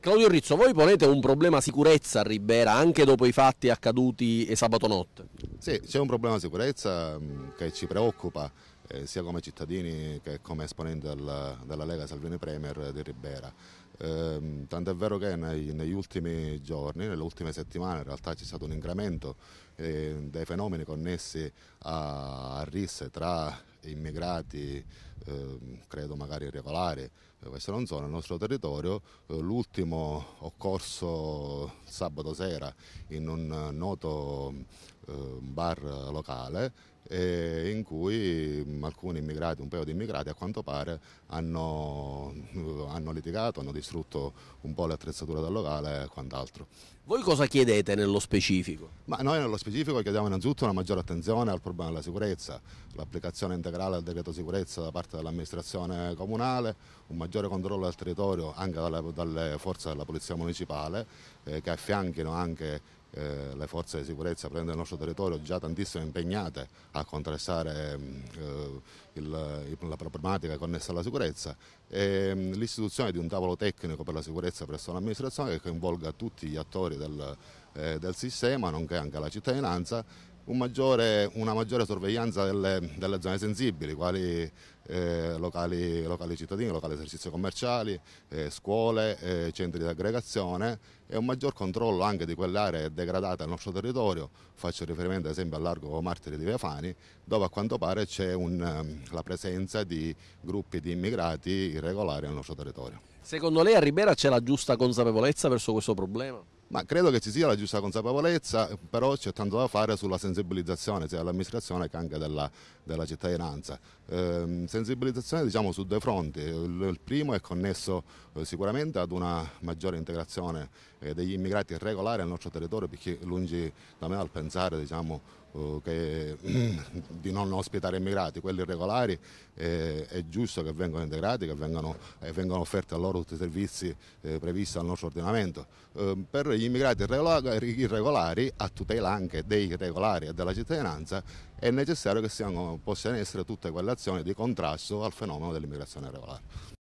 Claudio Rizzo, voi ponete un problema sicurezza a Ribera anche dopo i fatti accaduti sabato notte? Sì, c'è un problema sicurezza mm, che ci preoccupa eh, sia come cittadini che come esponenti della, della Lega Salvini Premier di Ribera. Eh, tant'è vero che nei, negli ultimi giorni, nelle ultime settimane in realtà c'è stato un incremento eh, dei fenomeni connessi a, a risse tra immigrati, eh, credo magari irregolari, eh, questa non sono, il nostro territorio. Eh, l'ultimo occorso sabato sera in un noto un ehm, bar locale in cui alcuni immigrati, un paio di immigrati a quanto pare hanno, eh, hanno litigato, hanno distrutto un po' l'attrezzatura del locale e quant'altro. Voi cosa chiedete nello specifico? Ma noi nello specifico chiediamo innanzitutto una maggiore attenzione al problema della sicurezza, l'applicazione integrale del decreto sicurezza da parte dell'amministrazione comunale, un maggiore controllo del territorio anche dalle, dalle forze della polizia municipale eh, che affianchino anche eh, le forze di sicurezza prende il nostro territorio già tantissimo impegnate a contrastare mm, eh, il, la problematica connessa alla sicurezza e mm, l'istituzione di un tavolo tecnico per la sicurezza presso l'amministrazione che coinvolga tutti gli attori del, eh, del sistema, nonché anche la cittadinanza un maggiore, una maggiore sorveglianza delle, delle zone sensibili, quali eh, locali, locali, cittadini, locali esercizi commerciali, eh, scuole, eh, centri di aggregazione e un maggior controllo anche di quelle aree degradate del nostro territorio. Faccio riferimento ad esempio al largo Martiri di Viafani, dove a quanto pare c'è ehm, la presenza di gruppi di immigrati irregolari nel nostro territorio. Secondo lei a Ribera c'è la giusta consapevolezza verso questo problema? Ma credo che ci sia la giusta consapevolezza, però c'è tanto da fare sulla sensibilizzazione sia dell'amministrazione che anche della, della cittadinanza. Eh, sensibilizzazione diciamo su due fronti, il, il primo è connesso eh, sicuramente ad una maggiore integrazione eh, degli immigrati regolari nel nostro territorio perché lungi da me al pensare diciamo, eh, che, di non ospitare immigrati, quelli regolari, eh, è giusto che vengano integrati, che vengano, eh, vengano offerti a loro tutti i servizi eh, previsti dal nostro ordinamento. Ehm, per gli immigrati irregolari, a tutela anche dei regolari e della cittadinanza, è necessario che siano, possano essere tutte quelle azioni di contrasto al fenomeno dell'immigrazione regolare.